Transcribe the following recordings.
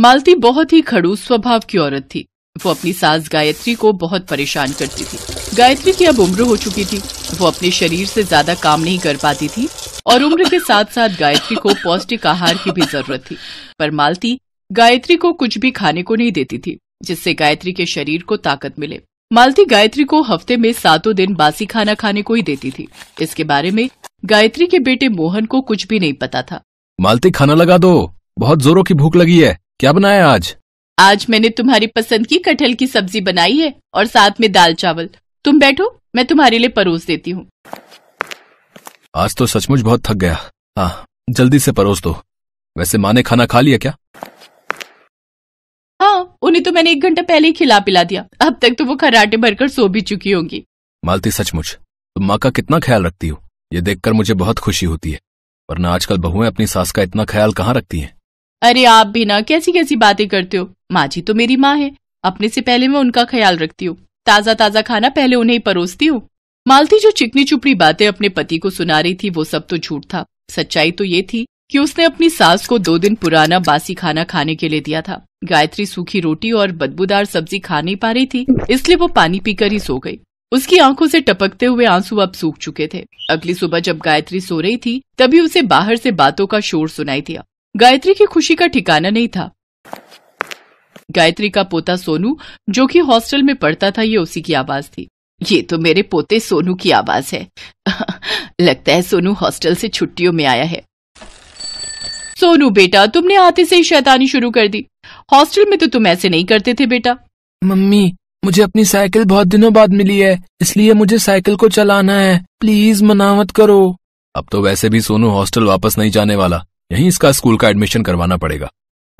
मालती बहुत ही खड़ूस स्वभाव की औरत थी वो अपनी सास गायत्री को बहुत परेशान करती थी गायत्री की अब उम्र हो चुकी थी वो अपने शरीर से ज्यादा काम नहीं कर पाती थी और उम्र के साथ साथ गायत्री को पौष्टिक आहार की भी जरूरत थी पर मालती गायत्री को कुछ भी खाने को नहीं देती थी जिससे गायत्री के शरीर को ताकत मिले मालती गायत्री को हफ्ते में सातों दिन बासी खाना खाने को ही देती थी इसके बारे में गायत्री के बेटे मोहन को कुछ भी नहीं पता था मालती खाना लगा दो बहुत जोरों की भूख लगी है क्या बनाया आज आज मैंने तुम्हारी पसंद की कटहल की सब्जी बनाई है और साथ में दाल चावल तुम बैठो मैं तुम्हारे लिए परोस देती हूँ आज तो सचमुच बहुत थक गया हाँ जल्दी से परोस दो वैसे माँ ने खाना खा लिया क्या हाँ उन्हें तो मैंने एक घंटा पहले ही खिला पिला दिया अब तक तो वो खराटे भरकर सो भी चुकी होंगी मालती सचमुच तुम माँ का कितना ख्याल रखती हो ये देखकर मुझे बहुत खुशी होती है वरना आजकल बहुएं अपनी सास का इतना ख्याल कहाँ रखती हैं अरे आप भी ना कैसी कैसी बातें करते हो माँ जी तो मेरी माँ है अपने से पहले मैं उनका ख्याल रखती हूँ ताजा ताजा खाना पहले उन्हें ही परोसती हूँ मालती जो चिकनी चुपड़ी बातें अपने पति को सुना रही थी वो सब तो झूठ था सच्चाई तो ये थी कि उसने अपनी सास को दो दिन पुराना बासी खाना खाने के लिए दिया था गायत्री सूखी रोटी और बदबूदार सब्जी खा नहीं पा रही थी इसलिए वो पानी पीकर ही सो गई उसकी आंखों से टपकते हुए आंसू अब सूख चुके थे अगली सुबह जब गायत्री सो रही थी तभी उसे बाहर से बातों का शोर सुनाई दिया गायत्री की खुशी का ठिकाना नहीं था गायत्री का पोता सोनू जो कि हॉस्टल में पढ़ता था ये उसी की आवाज थी ये तो मेरे पोते सोनू की आवाज है लगता है सोनू हॉस्टल से छुट्टियों में आया है सोनू बेटा तुमने आते से ही शैतानी शुरू कर दी हॉस्टल में तो तुम ऐसे नहीं करते थे बेटा मम्मी मुझे अपनी साइकिल बहुत दिनों बाद मिली है इसलिए मुझे साइकिल को चलाना है प्लीज मनावत करो अब तो वैसे भी सोनू हॉस्टल वापस नहीं जाने वाला यहीं इसका स्कूल का एडमिशन करवाना पड़ेगा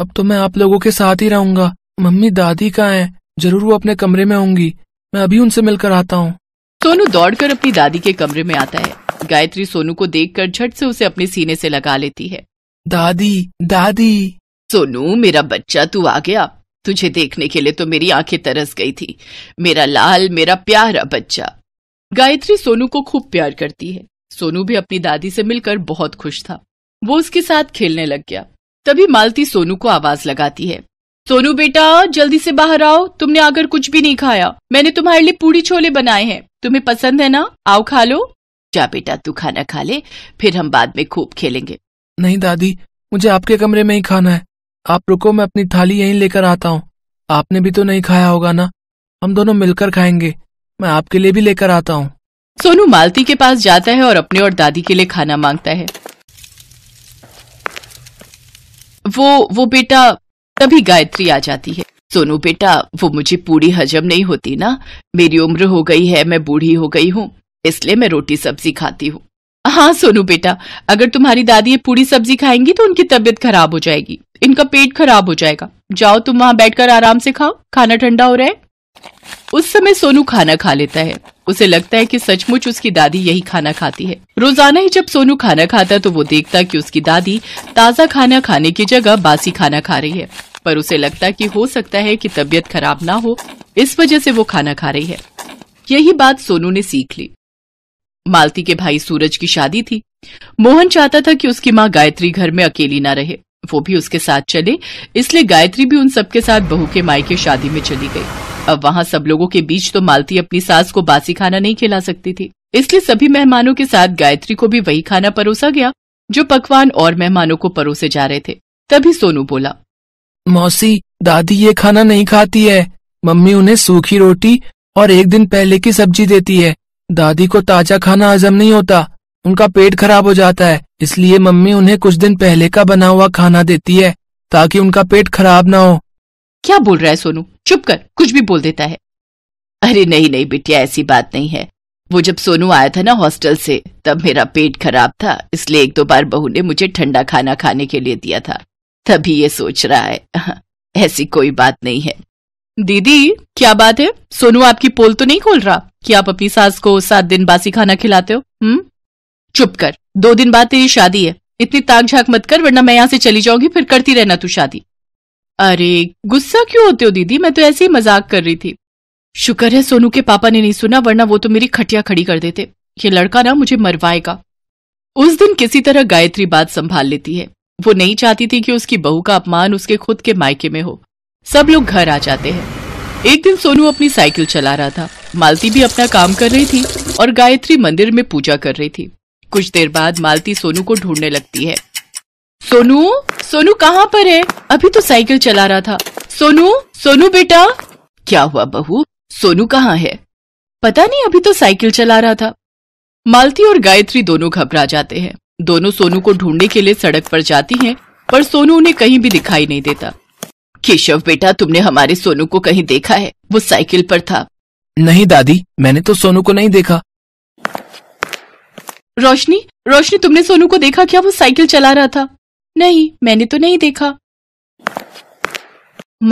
अब तो मैं आप लोगों के साथ ही रहूंगा मम्मी दादी कहाँ है जरूर वो अपने कमरे में होंगी मैं अभी उनसे मिलकर आता हूँ सोनू दौड़कर अपनी दादी के कमरे में आता है गायत्री सोनू को देखकर झट से उसे अपने सीने से लगा लेती है दादी दादी सोनू मेरा बच्चा तू आ गया तुझे देखने के लिए तो मेरी आंखें तरस गई थी मेरा लाल मेरा प्यारा बच्चा गायत्री सोनू को खूब प्यार करती है सोनू भी अपनी दादी से मिलकर बहुत खुश था वो उसके साथ खेलने लग गया तभी मालती सोनू को आवाज लगाती है सोनू बेटा जल्दी से बाहर आओ तुमने आकर कुछ भी नहीं खाया मैंने तुम्हारे लिए पूरी छोले बनाए हैं तुम्हें पसंद है ना आओ खा लो जा बेटा तू खाना खा ले फिर हम बाद में खूब खेलेंगे नहीं दादी मुझे आपके कमरे में ही खाना है आप रुको मैं अपनी थाली यहीं लेकर आता हूँ आपने भी तो नहीं खाया होगा ना हम दोनों मिलकर खाएंगे मैं आपके लिए भी लेकर आता हूँ सोनू मालती के पास जाता है और अपने और दादी के लिए खाना मांगता है वो वो बेटा तभी गायत्री आ जाती है सोनू बेटा वो मुझे पूरी हजम नहीं होती ना मेरी उम्र हो गई है मैं बूढ़ी हो गई हूँ इसलिए मैं रोटी सब्जी खाती हूँ हाँ सोनू बेटा अगर तुम्हारी दादी ये पूरी सब्जी खाएंगी तो उनकी तबीयत खराब हो जाएगी इनका पेट खराब हो जाएगा जाओ तुम वहां बैठकर आराम से खाओ खाना ठंडा हो रहा है उस समय सोनू खाना खा लेता है उसे लगता है कि सचमुच उसकी दादी यही खाना खाती है रोजाना ही जब सोनू खाना खाता तो वो देखता कि उसकी दादी ताज़ा खाना खाने की जगह बासी खाना खा रही है पर उसे लगता कि हो सकता है कि तबीयत खराब ना हो इस वजह से वो खाना खा रही है यही बात सोनू ने सीख ली मालती के भाई सूरज की शादी थी मोहन चाहता था कि उसकी माँ गायत्री घर में अकेली ना रहे वो भी उसके साथ चले इसलिए गायत्री भी उन सबके साथ बहू के माई के शादी में चली गई अब वहाँ सब लोगों के बीच तो मालती अपनी सास को बासी खाना नहीं खिला सकती थी इसलिए सभी मेहमानों के साथ गायत्री को भी वही खाना परोसा गया जो पकवान और मेहमानों को परोसे जा रहे थे तभी सोनू बोला मौसी दादी ये खाना नहीं खाती है मम्मी उन्हें सूखी रोटी और एक दिन पहले की सब्जी देती है दादी को ताजा खाना हजम नहीं होता उनका पेट खराब हो जाता है इसलिए मम्मी उन्हें कुछ दिन पहले का बना हुआ खाना देती है ताकि उनका पेट खराब ना हो क्या बोल रहा है सोनू चुप कर कुछ भी बोल देता है अरे नहीं नहीं बिटिया ऐसी बात नहीं है वो जब सोनू आया था ना हॉस्टल से तब मेरा पेट खराब था इसलिए एक दो बार बहू ने मुझे ठंडा खाना खाने के लिए दिया था तभी ये सोच रहा है हाँ, ऐसी कोई बात नहीं है दीदी क्या बात है सोनू आपकी पोल तो नहीं खोल रहा कि आप अपनी सास को सात दिन बासी खाना खिलाते हो हम्म चुप कर दो दिन बाद तेरी शादी है इतनी ताक झाक मत कर वरना मैं यहाँ से चली जाऊंगी फिर करती रहना तू शादी अरे गुस्सा क्यों होते हो दीदी मैं तो ऐसे ही मजाक कर रही थी शुक्र है सोनू के पापा ने नहीं सुना वरना वो तो मेरी खटिया खड़ी कर देते ये लड़का ना मुझे मरवाएगा उस दिन किसी तरह गायत्री बात संभाल लेती है वो नहीं चाहती थी कि उसकी बहू का अपमान उसके खुद के मायके में हो सब लोग घर आ जाते हैं एक दिन सोनू अपनी साइकिल चला रहा था मालती भी अपना काम कर रही थी और गायत्री मंदिर में पूजा कर रही थी कुछ देर बाद मालती सोनू को ढूंढने लगती है सोनू सोनू कहाँ पर है अभी तो साइकिल चला रहा था सोनू सोनू बेटा क्या हुआ बहू सोनू कहाँ है पता नहीं अभी तो साइकिल चला रहा था मालती और गायत्री दोनों घबरा जाते हैं दोनों सोनू को ढूंढने के लिए सड़क पर जाती हैं पर सोनू उन्हें कहीं भी दिखाई नहीं देता केशव बेटा तुमने हमारे सोनू को कहीं देखा है वो साइकिल पर था नहीं दादी मैंने तो सोनू को नहीं देखा रोशनी रोशनी तुमने सोनू को देखा क्या वो साइकिल चला रहा था नहीं मैंने तो नहीं देखा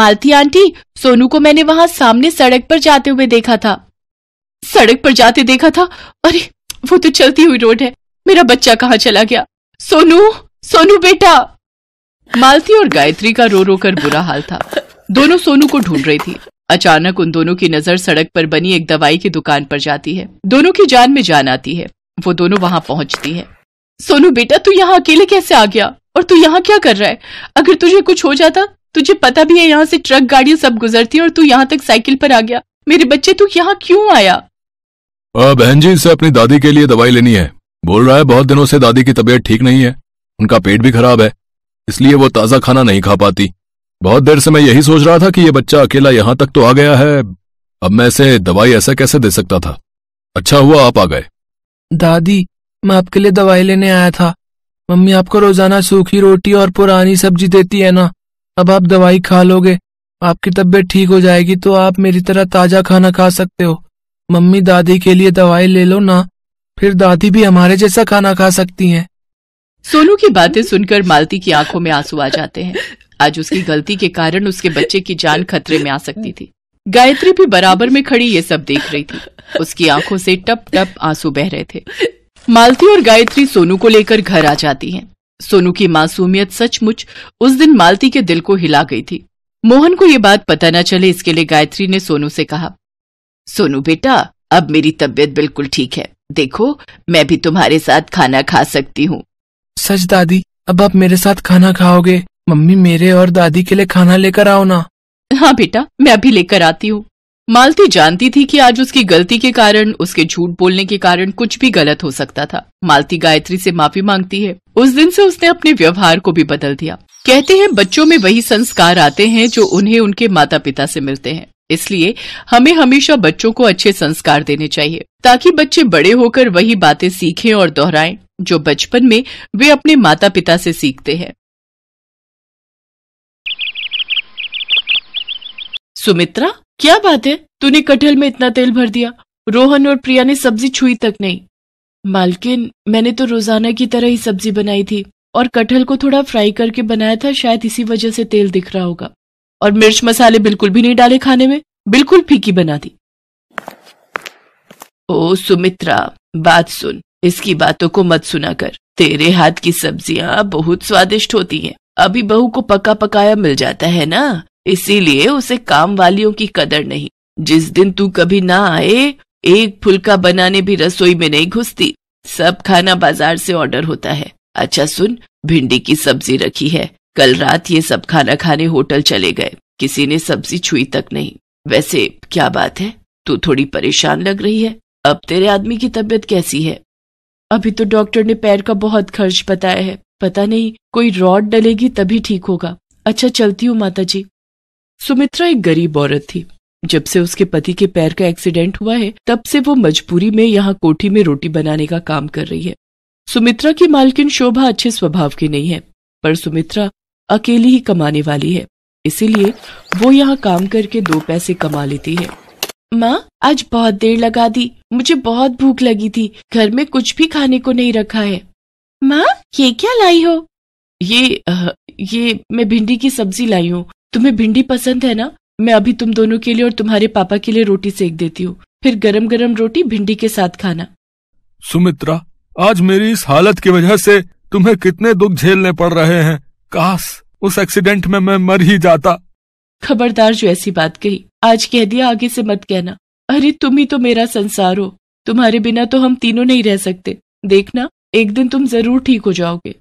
मालती आंटी सोनू को मैंने वहां सामने सड़क पर जाते हुए देखा था सड़क पर जाते देखा था अरे वो तो चलती हुई रोड है मेरा बच्चा कहाँ चला गया सोनू सोनू बेटा मालती और गायत्री का रो रो कर बुरा हाल था दोनों सोनू को ढूंढ रही थी अचानक उन दोनों की नजर सड़क पर बनी एक दवाई की दुकान पर जाती है दोनों की जान में जान आती है वो दोनों वहां पहुंचती है सोनू बेटा तू यहाँ अकेले कैसे आ गया और तू यहाँ क्या कर रहा है अगर तुझे कुछ हो जाता तुझे पता भी है यहाँ से ट्रक गाड़ियां सब गुजरती है और तू यहाँ तक साइकिल पर आ गया मेरे बच्चे तू यहाँ क्यों आया बहन जी इसे अपनी दादी के लिए दवाई लेनी है बोल रहा है बहुत दिनों से दादी की तबीयत ठीक नहीं है उनका पेट भी खराब है इसलिए वो ताजा खाना नहीं खा पाती बहुत देर से मैं यही सोच रहा था कि ये बच्चा अकेला यहाँ तक तो आ गया है अब मैं इसे दवाई ऐसा कैसे दे सकता था अच्छा हुआ आप आ गए दादी मैं आपके लिए दवाई लेने आया था मम्मी आपको रोजाना सूखी रोटी और पुरानी सब्जी देती है ना अब आप दवाई खा लोगे आपकी तबीयत ठीक हो जाएगी तो आप मेरी तरह ताजा खाना खा सकते हो मम्मी दादी के लिए दवाई ले लो ना फिर दादी भी हमारे जैसा खाना खा सकती हैं सोनू की बातें सुनकर मालती की आंखों में आंसू आ जाते हैं आज उसकी गलती के कारण उसके बच्चे की जान खतरे में आ सकती थी गायत्री भी बराबर में खड़ी ये सब देख रही थी उसकी आंखों से टप टप आंसू बह रहे थे मालती और गायत्री सोनू को लेकर घर आ जाती हैं। सोनू की मासूमियत सचमुच उस दिन मालती के दिल को हिला गई थी मोहन को ये बात पता न चले इसके लिए गायत्री ने सोनू से कहा सोनू बेटा अब मेरी तबीयत बिल्कुल ठीक है देखो मैं भी तुम्हारे साथ खाना खा सकती हूँ सच दादी अब आप मेरे साथ खाना खाओगे मम्मी मेरे और दादी के लिए खाना लेकर आओ ना हाँ बेटा मैं अभी लेकर आती हूँ मालती जानती थी कि आज उसकी गलती के कारण उसके झूठ बोलने के कारण कुछ भी गलत हो सकता था मालती गायत्री से माफी मांगती है उस दिन से उसने अपने व्यवहार को भी बदल दिया कहते हैं बच्चों में वही संस्कार आते हैं जो उन्हें उनके माता पिता से मिलते हैं इसलिए हमें हमेशा बच्चों को अच्छे संस्कार देने चाहिए ताकि बच्चे बड़े होकर वही बातें सीखें और दोहराएं जो बचपन में वे अपने माता पिता से सीखते हैं सुमित्रा क्या बात है तूने कटहल में इतना तेल भर दिया रोहन और प्रिया ने सब्जी छुई तक नहीं मालकिन मैंने तो रोजाना की तरह ही सब्जी बनाई थी और कटहल को थोड़ा फ्राई करके बनाया था शायद इसी वजह से तेल दिख रहा होगा और मिर्च मसाले बिल्कुल भी नहीं डाले खाने में बिल्कुल फीकी बना दी ओ सुमित्रा बात सुन इसकी बातों को मत सुना कर तेरे हाथ की सब्जियाँ बहुत स्वादिष्ट होती हैं अभी बहू को पका पकाया मिल जाता है ना इसीलिए उसे काम वालियों की कदर नहीं जिस दिन तू कभी ना आए एक फुलका बनाने भी रसोई में नहीं घुसती सब खाना बाजार से ऑर्डर होता है अच्छा सुन भिंडी की सब्जी रखी है कल रात ये सब खाना खाने होटल चले गए किसी ने सब्जी छुई तक नहीं वैसे क्या बात है तू थोड़ी परेशान लग रही है अब तेरे आदमी की तबीयत कैसी है अभी तो डॉक्टर ने पैर का बहुत खर्च बताया है पता नहीं कोई रॉड डलेगी तभी ठीक होगा अच्छा चलती हूँ माता जी सुमित्रा एक गरीब औरत थी जब से उसके पति के पैर का एक्सीडेंट हुआ है तब से वो मजबूरी में यहाँ कोठी में रोटी बनाने का काम कर रही है सुमित्रा की मालकिन शोभा अच्छे स्वभाव की नहीं है पर सुमित्रा अकेली ही कमाने वाली है इसीलिए वो यहाँ काम करके दो पैसे कमा लेती है माँ आज बहुत देर लगा दी मुझे बहुत भूख लगी थी घर में कुछ भी खाने को नहीं रखा है माँ ये क्या लाई हो ये आ, ये मैं भिंडी की सब्जी लाई हूँ तुम्हें भिंडी पसंद है ना मैं अभी तुम दोनों के लिए और तुम्हारे पापा के लिए रोटी सेक देती हूँ फिर गरम गरम रोटी भिंडी के साथ खाना सुमित्रा आज मेरी इस हालत की वजह से तुम्हें कितने दुख झेलने पड़ रहे हैं काश उस एक्सीडेंट में मैं मर ही जाता खबरदार जो ऐसी बात कही आज कह दिया आगे से मत कहना अरे तुम ही तो मेरा संसार हो तुम्हारे बिना तो हम तीनों नहीं रह सकते देखना एक दिन तुम जरूर ठीक हो जाओगे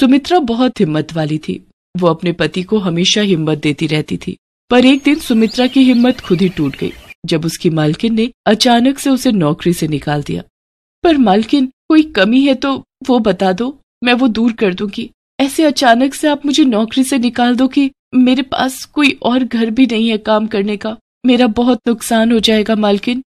सुमित्रा बहुत हिम्मत वाली थी वो अपने पति को हमेशा हिम्मत देती रहती थी पर एक दिन सुमित्रा की हिम्मत खुद ही टूट गई जब उसकी मालकिन ने अचानक से उसे नौकरी से निकाल दिया पर मालकिन कोई कमी है तो वो बता दो मैं वो दूर कर दूंगी ऐसे अचानक से आप मुझे नौकरी से निकाल दो कि मेरे पास कोई और घर भी नहीं है काम करने का मेरा बहुत नुकसान हो जाएगा मालकिन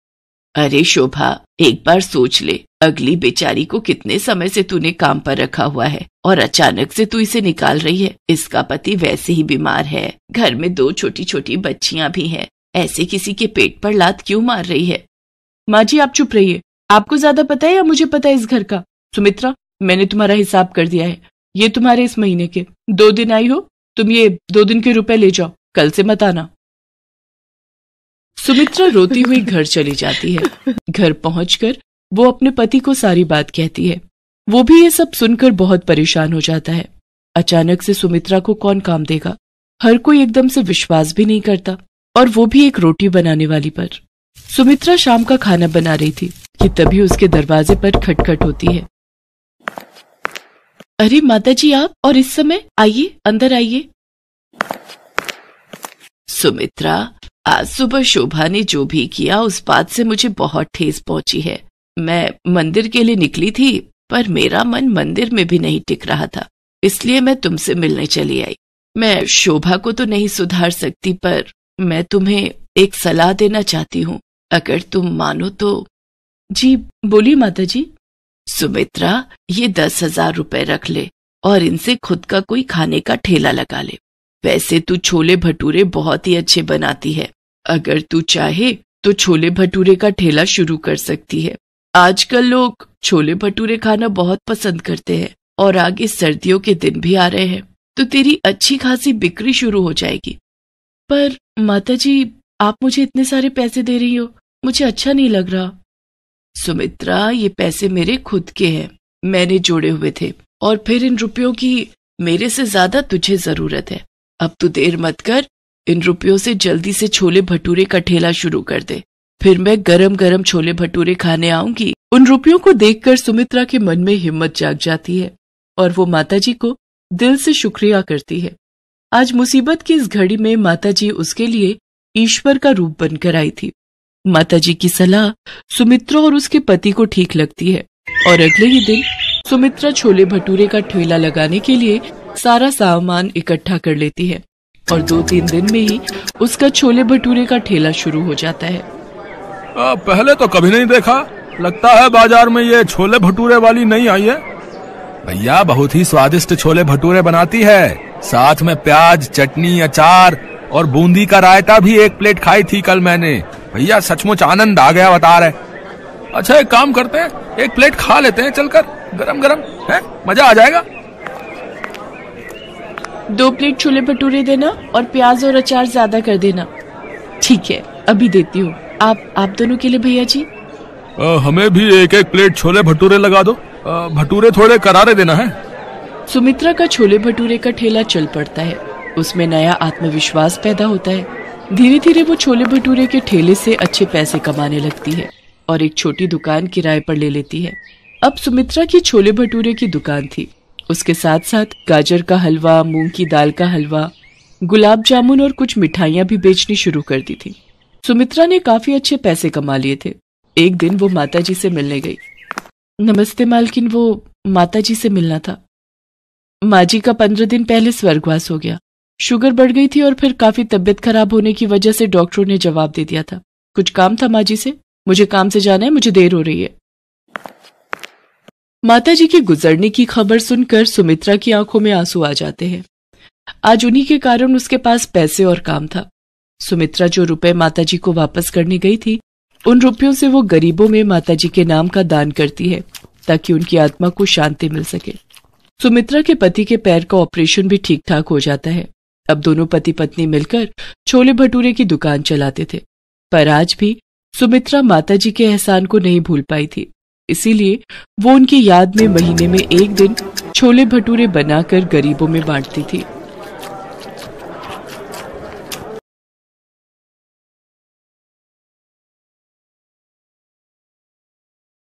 अरे शोभा एक बार सोच ले अगली बेचारी को कितने समय से तूने काम पर रखा हुआ है और अचानक से तू इसे निकाल रही है इसका पति वैसे ही बीमार है घर में दो छोटी छोटी बच्चियां भी हैं ऐसे किसी के पेट पर लात क्यों मार रही है माँ जी आप चुप रहिए आपको ज्यादा पता है या मुझे पता है इस घर का सुमित्रा मैंने तुम्हारा हिसाब कर दिया है ये तुम्हारे इस महीने के दो दिन आई हो तुम ये दो दिन के रुपए ले जाओ कल से मत आना सुमित्रा रोती हुई घर चली जाती है घर पहुंचकर वो अपने पति को सारी बात कहती है वो भी ये सब सुनकर बहुत परेशान हो जाता है अचानक से सुमित्रा को कौन काम देगा हर कोई एकदम से विश्वास भी नहीं करता और वो भी एक रोटी बनाने वाली पर सुमित्रा शाम का खाना बना रही थी कि तभी उसके दरवाजे पर खटखट होती है अरे माता जी आप और इस समय आइए अंदर आइए सुमित्रा आज सुबह शोभा ने जो भी किया उस बात से मुझे बहुत ठेस पहुंची है मैं मंदिर के लिए निकली थी पर मेरा मन मंदिर में भी नहीं टिक रहा था इसलिए मैं तुमसे मिलने चली आई मैं शोभा को तो नहीं सुधार सकती पर मैं तुम्हें एक सलाह देना चाहती हूँ अगर तुम मानो तो जी बोली माता जी सुमित्रा ये दस हजार रुपए रख ले और इनसे खुद का कोई खाने का ठेला लगा ले वैसे तू छोले भटूरे बहुत ही अच्छे बनाती है अगर तू चाहे तो छोले भटूरे का ठेला शुरू कर सकती है आजकल लोग छोले भटूरे खाना बहुत पसंद करते हैं और आगे सर्दियों के दिन भी आ रहे हैं तो तेरी अच्छी खासी बिक्री शुरू हो जाएगी पर माता जी आप मुझे इतने सारे पैसे दे रही हो मुझे अच्छा नहीं लग रहा सुमित्रा ये पैसे मेरे खुद के हैं मैंने जोड़े हुए थे और फिर इन रुपयों की मेरे से ज्यादा तुझे जरूरत है अब तू देर मत कर इन रुपयों से जल्दी से छोले भटूरे का ठेला शुरू कर दे फिर मैं गरम गरम छोले भटूरे खाने आऊंगी उन रुपयों को देखकर सुमित्रा के मन में हिम्मत जाग जाती है और वो माताजी को दिल से शुक्रिया करती है आज मुसीबत की इस घड़ी में माताजी उसके लिए ईश्वर का रूप बनकर आई थी माताजी की सलाह सुमित्रा और उसके पति को ठीक लगती है और अगले ही दिन सुमित्रा छोले भटूरे का ठेला लगाने के लिए सारा सामान इकट्ठा कर लेती है और दो तीन दिन में ही उसका छोले भटूरे का ठेला शुरू हो जाता है आ, पहले तो कभी नहीं देखा लगता है बाजार में ये छोले भटूरे वाली नहीं आई है भैया बहुत ही स्वादिष्ट छोले भटूरे बनाती है साथ में प्याज चटनी अचार और बूंदी का रायता भी एक प्लेट खाई थी कल मैंने भैया सचमुच आनंद आ गया बता रहे अच्छा एक काम करते हैं एक प्लेट खा लेते हैं चलकर गरम गरम है मजा आ जाएगा दो प्लेट छोले भटूरे देना और प्याज और अचार ज्यादा कर देना ठीक है अभी देती हूँ आप आप दोनों के लिए भैया जी आ, हमें भी एक एक प्लेट छोले भटूरे लगा दो आ, भटूरे थोड़े करारे देना है सुमित्रा का छोले भटूरे का ठेला चल पड़ता है उसमें नया आत्मविश्वास पैदा होता है धीरे धीरे वो छोले भटूरे के ठेले से अच्छे पैसे कमाने लगती है और एक छोटी दुकान किराए पर ले लेती है अब सुमित्रा की छोले भटूरे की दुकान थी उसके साथ साथ गाजर का हलवा मूंग की दाल का हलवा गुलाब जामुन और कुछ मिठाइयाँ भी बेचनी शुरू कर दी थी सुमित्रा ने काफी अच्छे पैसे कमा लिए थे एक दिन वो माता जी से मिलने गई नमस्ते मालकिन वो माता जी से मिलना था माँ जी का पंद्रह दिन पहले स्वर्गवास हो गया शुगर बढ़ गई थी और फिर काफी तबीयत खराब होने की वजह से डॉक्टरों ने जवाब दे दिया था कुछ काम था माँ जी से मुझे काम से जाना है मुझे देर हो रही है माता जी के गुजरने की खबर सुनकर सुमित्रा की आंखों में आंसू आ जाते हैं आज उन्हीं के कारण उसके पास पैसे और काम था सुमित्रा जो रुपए माताजी को वापस करने गई थी उन रुपयों से वो गरीबों में माताजी के नाम का दान करती है ताकि उनकी आत्मा को शांति मिल सके सुमित्रा के पति के पैर का ऑपरेशन भी ठीक ठाक हो जाता है अब दोनों पति पत्नी मिलकर छोले भटूरे की दुकान चलाते थे पर आज भी सुमित्रा माताजी के एहसान को नहीं भूल पाई थी इसीलिए वो उनकी याद में महीने में एक दिन छोले भटूरे बनाकर गरीबों में बांटती थी